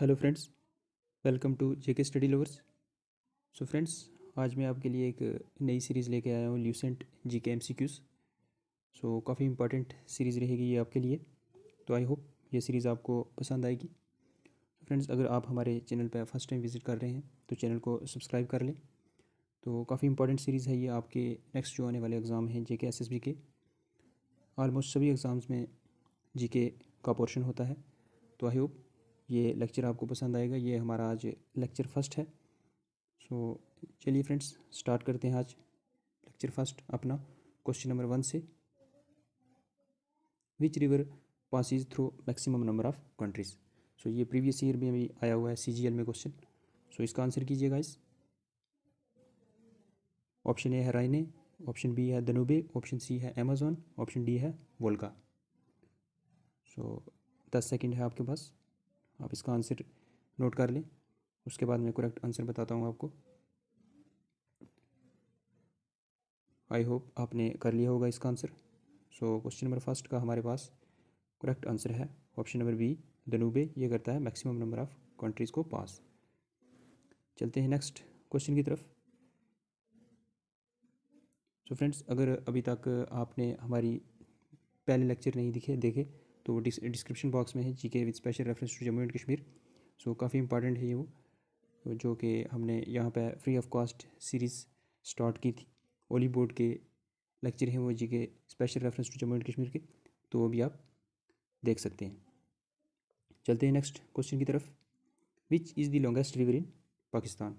Hello friends welcome to J K study lovers so friends आज मैं आपके लिए एक नई सीरीज़ लेके आया हूँ ल्यूसेंट जी के एम सी क्यूज़ सो काफ़ी इंपॉर्टेंट सीरीज़ रहेगी ये आपके लिए तो आई होप ये सीरीज़ आपको पसंद आएगी फ्रेंड्स अगर आप हमारे चैनल पर फर्स्ट टाइम विज़िट कर रहे हैं तो चैनल को सब्सक्राइब कर लें तो काफ़ी इंपॉर्टेंट सीरीज़ है ये आपके नेक्स्ट जो आने वाले एग्ज़ाम हैं J K S S B के आलमोस्ट सभी एग्ज़ाम्स में जी के का पोर्शन होता है तो आई होप ये लेक्चर आपको पसंद आएगा ये हमारा आज लेक्चर फर्स्ट है सो so, चलिए फ्रेंड्स स्टार्ट करते हैं आज लेक्चर फर्स्ट अपना क्वेश्चन नंबर वन से which river passes through maximum number of countries so ये प्रीवियस ईयर में अभी आया हुआ है सी में क्वेश्चन सो so, इसका आंसर कीजिएगा इस ऑप्शन ए है राइने ऑप्शन बी है दनुबे ऑप्शन सी है अमेजोन ऑप्शन डी है वोल्का सो so, दस सेकेंड है आपके पास आप इसका आंसर नोट कर लें उसके बाद मैं करेक्ट आंसर बताता हूँ आपको आई होप आपने कर लिया होगा इसका answer so question number first का हमारे पास करेक्ट आंसर है ऑप्शन नंबर बी दनूबे ये करता है मैक्सिमम नंबर ऑफ़ कंट्रीज़ को पास चलते हैं नेक्स्ट क्वेश्चन की तरफ सो so फ्रेंड्स अगर अभी तक आपने हमारी पहले लेक्चर नहीं दिखे देखे तो डिस्क्रिप्शन बॉक्स में है G K with special reference to Jammu and Kashmir so काफ़ी इंपॉर्टेंट है ये वो जो कि हमने यहाँ पर free of cost series start की थी ओली बोर्ड के लेक्चर हैं वो G K special reference to Jammu and Kashmir के तो वो भी आप देख सकते हैं चलते हैं नेक्स्ट क्वेश्चन की तरफ which is the longest river in Pakistan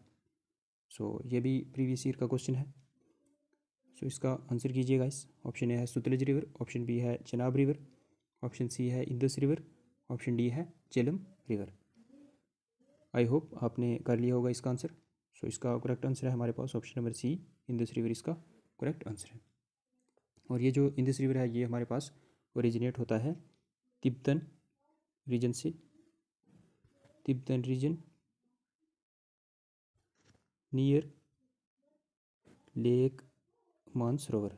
so ये भी प्रीवियस ईयर का क्वेश्चन है सो so, इसका आंसर कीजिएगा इस ऑप्शन ए है सुतलज रिवर ऑप्शन बी है चनाब रिवर ऑप्शन सी है इंदस रिवर ऑप्शन डी है चेलम रिवर आई होप आपने कर लिया होगा इसका आंसर सो so, इसका करेक्ट आंसर है हमारे पास option number C Indus river इसका करेक्ट आंसर है और ये जो इंदस रिवर है ये हमारे पास ओरिजिनेट होता है तिब्बतन रीजन से Tibetan region near lake Mansarovar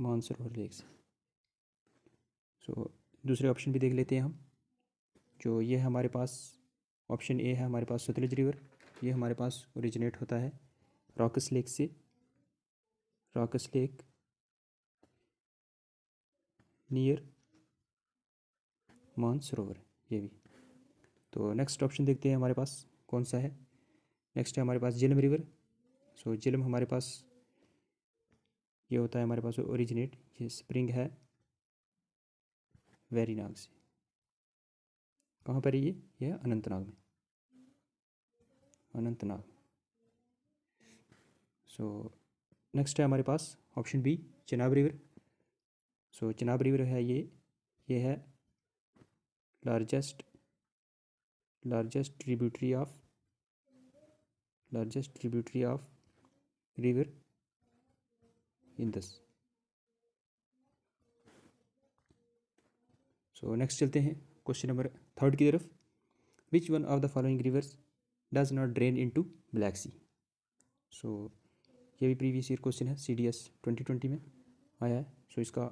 Mansarovar lake से सो तो दूसरे ऑप्शन भी देख लेते हैं हम जो ये हमारे पास ऑप्शन ए है हमारे पास सतलज रिवर ये हमारे पास ओरिजिनेट होता है रॉकस लेक से रॉकस लेक नियर मानसरोवर ये भी तो नेक्स्ट ऑप्शन देखते हैं हमारे पास कौन सा है नेक्स्ट है हमारे पास जिलम रिवर सो so, जिलम हमारे पास ये होता है हमारे पास ओरिजिनेट ये स्प्रिंग है वैरीनाग से कहाँ पर है ये यह अनंतनाग में अनंतनाग सो नेक्स्ट है हमारे पास option B Chenab river so Chenab river है ये ये है largest largest tributary of largest tributary of river Indus so next चलते हैं क्वेश्चन नंबर थर्ड की तरफ which one of the following rivers does not drain into black sea so ये भी प्रीवियस ईयर क्वेश्चन है C D S twenty twenty में आया है सो so, इसका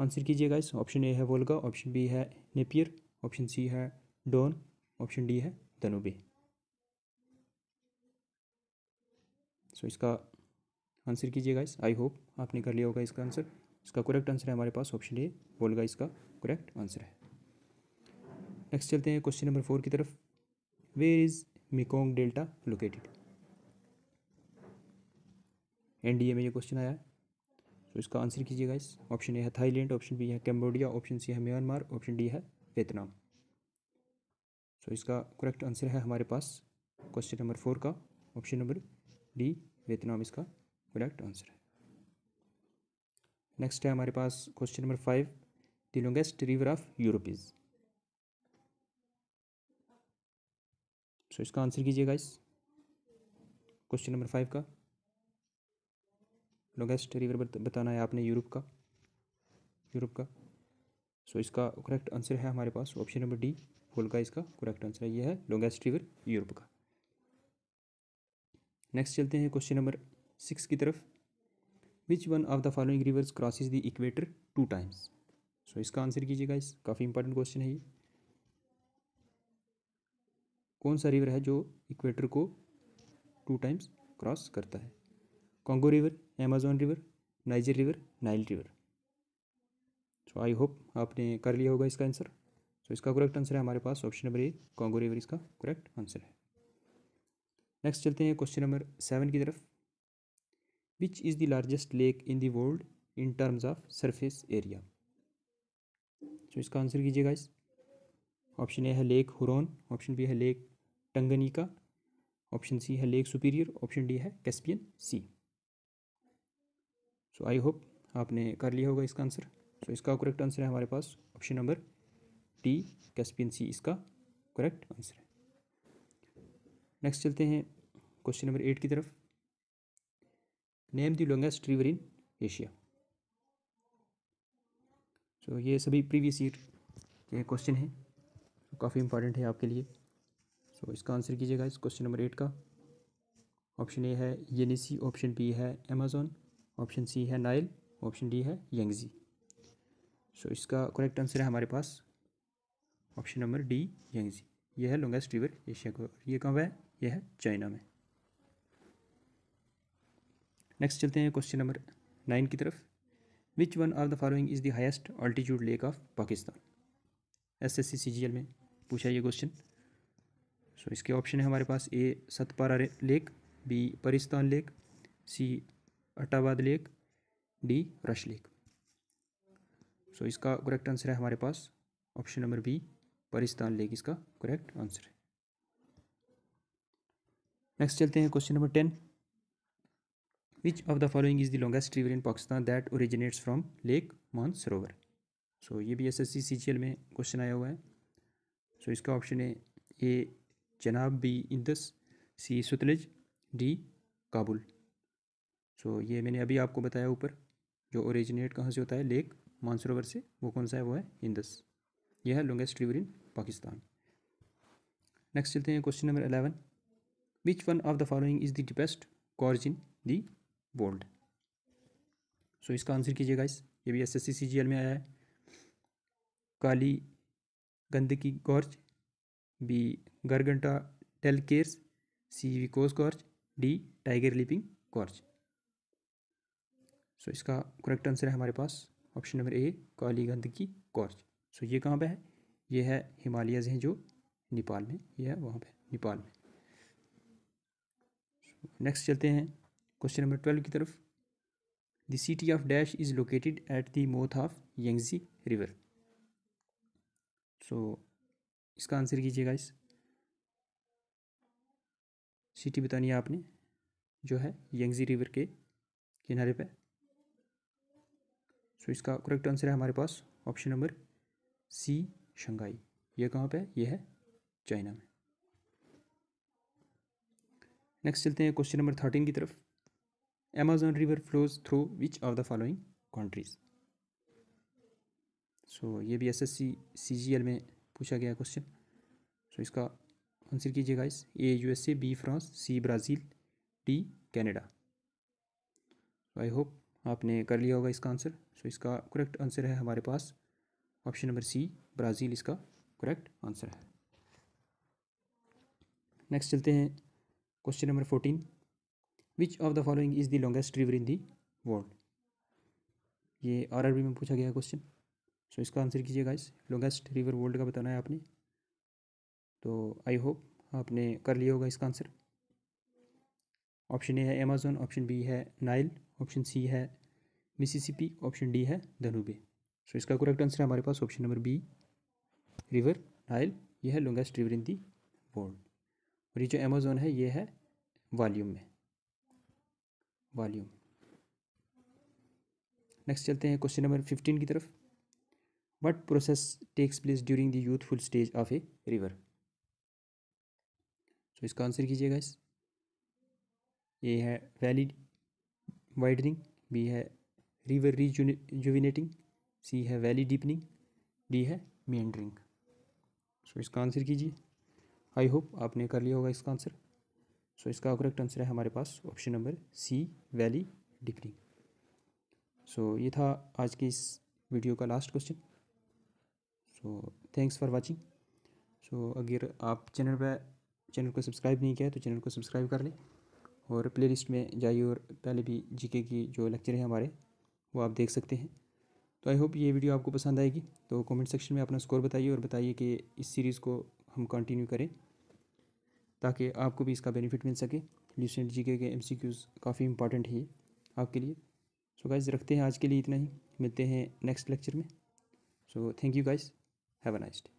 आंसर कीजिएगा इस ऑप्शन ए है वोल्गा ऑप्शन बी है नेपियर ऑप्शन सी है डोन ऑप्शन डी है धनुबे सो so, इसका आंसर कीजिएगा इस आई होप आपने कर लिया होगा इसका आंसर इसका करेक्ट आंसर है हमारे पास ऑप्शन ए बोलगा इसका करेक्ट आंसर है नेक्स्ट चलते हैं क्वेश्चन नंबर फोर की तरफ where is Mekong delta located NDA में ये क्वेश्चन आया है तो इसका आंसर कीजिएगा इस ऑप्शन ए है थाईलैंड ऑप्शन बी है कैम्बोडिया ऑप्शन सी है म्यांमार ऑप्शन डी है वियतनाम सो इसका करेक्ट आंसर है हमारे पास क्वेश्चन नंबर फोर का ऑप्शन नंबर डी वियतनाम इसका करेक्ट आंसर है नेक्स्ट है हमारे पास question number five the longest river of Europe is so इसका आंसर कीजिएगा इस क्वेश्चन नंबर फाइव का लॉन्गेस्ट रिवर बताना है आपने यूरोप का यूरोप का सो so, इसका करेक्ट आंसर है हमारे पास ऑप्शन नंबर डी फुल का इसका करेक्ट आंसर है ये है लॉन्गेस्ट रिवर यूरोप का नेक्स्ट चलते हैं क्वेश्चन नंबर सिक्स की तरफ which one of the following rivers crosses the equator two times so इसका आंसर कीजिएगा इस काफ़ी इंपॉर्टेंट क्वेश्चन है ये कौन सा रिवर है जो इक्वेटर को टू टाइम्स क्रॉस करता है Congo river Amazon river Niger river Nile river so I hope आपने कर लिया होगा इसका आंसर सो so, इसका करेक्ट आंसर है हमारे पास option number A Congo river इसका करेक्ट आंसर है नेक्स्ट चलते हैं क्वेश्चन नंबर सेवन की तरफ which is the largest lake in world in terms of surface area so तो इसका आंसर कीजिएगा इस ऑप्शन ए है लेक हुरोन ऑप्शन बी है लेक टंगनीका ऑप्शन सी है लेक सुपीरियर ऑप्शन डी है Caspian sea so I hope आपने कर लिया होगा इसका आंसर सो so, इसका करेक्ट आंसर है हमारे पास option number D Caspian sea इसका करेक्ट आंसर है नेक्स्ट चलते हैं क्वेश्चन नंबर एट की तरफ name the longest river in Asia so ये सभी प्रीवियस ईयर के क्वेश्चन हैं काफ़ी इंपॉर्टेंट है आपके लिए सो so, इसका आंसर कीजिएगा इस क्वेश्चन नंबर एट का ऑप्शन ए है येनिसी ऑप्शन बी है अमेजोन ऑप्शन सी है नाइल ऑप्शन डी है यंगजी सो so, इसका करेक्ट आंसर है हमारे पास ऑप्शन नंबर डी यंगजी यह है लॉन्गेस्ट रिवर एशिया का ये कहाँ है यह है चाइना में नेक्स्ट चलते हैं क्वेश्चन नंबर नाइन की तरफ which one of the following is the highest altitude lake of Pakistan S S C C G L में पूछा ये क्वेश्चन सो so, इसके ऑप्शन है हमारे पास A Satpara lake B Paristan lake C Attabad lake D Rush lake so so, इसका correct answer है हमारे पास option number B Paristan lake इसका करेक्ट आंसर है नेक्स्ट चलते हैं question number ten Which of the following is the longest river in Pakistan that originates from Lake Mansarovar? So ये भी S S C C L में question आया हुआ है सो so, इसका ऑप्शन है A Chenab B Indus C Sutlej D Kabul so so, ये मैंने अभी आपको बताया ऊपर जो ओरिजिनेट कहाँ से होता है लेक मानसरोवर से वो कौन सा है वो है इंदस यह है longest river in Pakistan next चलते हैं question number eleven which one of the following is the deepest gorge in the world so इसका आंसर कीजिएगा इस ये भी एस एस सी में आया है Kali Gandaki gorge B गरगंटा टेल केर्स C Vikos gorge D tiger leaping gorge so इसका करेक्ट आंसर है हमारे पास ऑप्शन नंबर ए काली गंद की गौर्ज सो ये कहाँ पे है ये है हिमालयज हैं जो नेपाल में ये है वहाँ पे नेपाल में नेक्स्ट चलते हैं क्वेश्चन नंबर ट्वेल्व की तरफ the city of dash is located at the mouth of Yangtze river so इसका आंसर कीजिएगा इस सिटी बतानी है आपने जो है यंगजी रिवर के किनारे पे सो so, इसका करेक्ट आंसर है हमारे पास ऑप्शन नंबर सी शंघाई ये कहाँ पे ये है चाइना में नेक्स्ट चलते हैं क्वेश्चन नंबर थर्टीन की तरफ Amazon river flows through which of the following countries? So so, ये भी S S C C G L में पूछा गया क्वेश्चन सो so, इसका आंसर कीजिएगा इस A U S A B France C Brazil D Canada so I hope आपने कर लिया होगा इसका आंसर सो so, इसका करेक्ट आंसर है हमारे पास ऑप्शन नंबर सी ब्राज़ील इसका करेक्ट आंसर है नेक्स्ट चलते हैं question number fourteen which of the following is the longest river in the world ये आर आर बी में पूछा गया क्वेश्चन सो इसका आंसर कीजिएगा इस लॉन्गेस्ट रिवर वर्ल्ड का बताना है आपने तो आई होप आपने कर लिया होगा इसका आंसर ऑप्शन ए है अमेजोन ऑप्शन बी है नाइल ऑप्शन सी है मिसिसिपी ऑप्शन डी है धनुबे सो so, इसका करेक्ट आंसर है हमारे पास option number B river Nile ये है longest river in the world और ये जो अमेजोन है ये है वॉल्यूम में वॉल्यूम नेक्स्ट चलते हैं क्वेश्चन नंबर फिफ्टीन की तरफ what process takes place during the youthful stage of a river so इसका आंसर कीजिएगा इस ए है वैली वाइडनिंग बी है रिवर जुविनेटिंग सी है वैली डीपनिंग डी है मेंड्रिंग सो इसका आंसर कीजिए आई होप आपने कर लिया होगा इसका आंसर सो इसका करेक्ट आंसर है हमारे पास option number C valley degree so ये था आज की इस वीडियो का last question so thanks for watching so अगर आप चैनल पर चैनल को सब्सक्राइब नहीं किया तो चैनल को सब्सक्राइब कर लें और प्लेलिस्ट में जाइए और पहले भी जीके की जो लेक्चर हैं हमारे वो आप देख सकते हैं तो आई होप ये वीडियो आपको पसंद आएगी तो कमेंट सेक्शन में अपना स्कोर बताइए और बताइए कि इस सीरीज़ को हम कंटिन्यू करें ताकि आपको भी इसका बेनिफिट मिल सके recent G K M C Qs काफ़ी इंपॉर्टेंट है आपके लिए सो so गाइज़ रखते हैं आज के लिए इतना ही मिलते हैं नेक्स्ट लेक्चर में so thank you guys have a nice day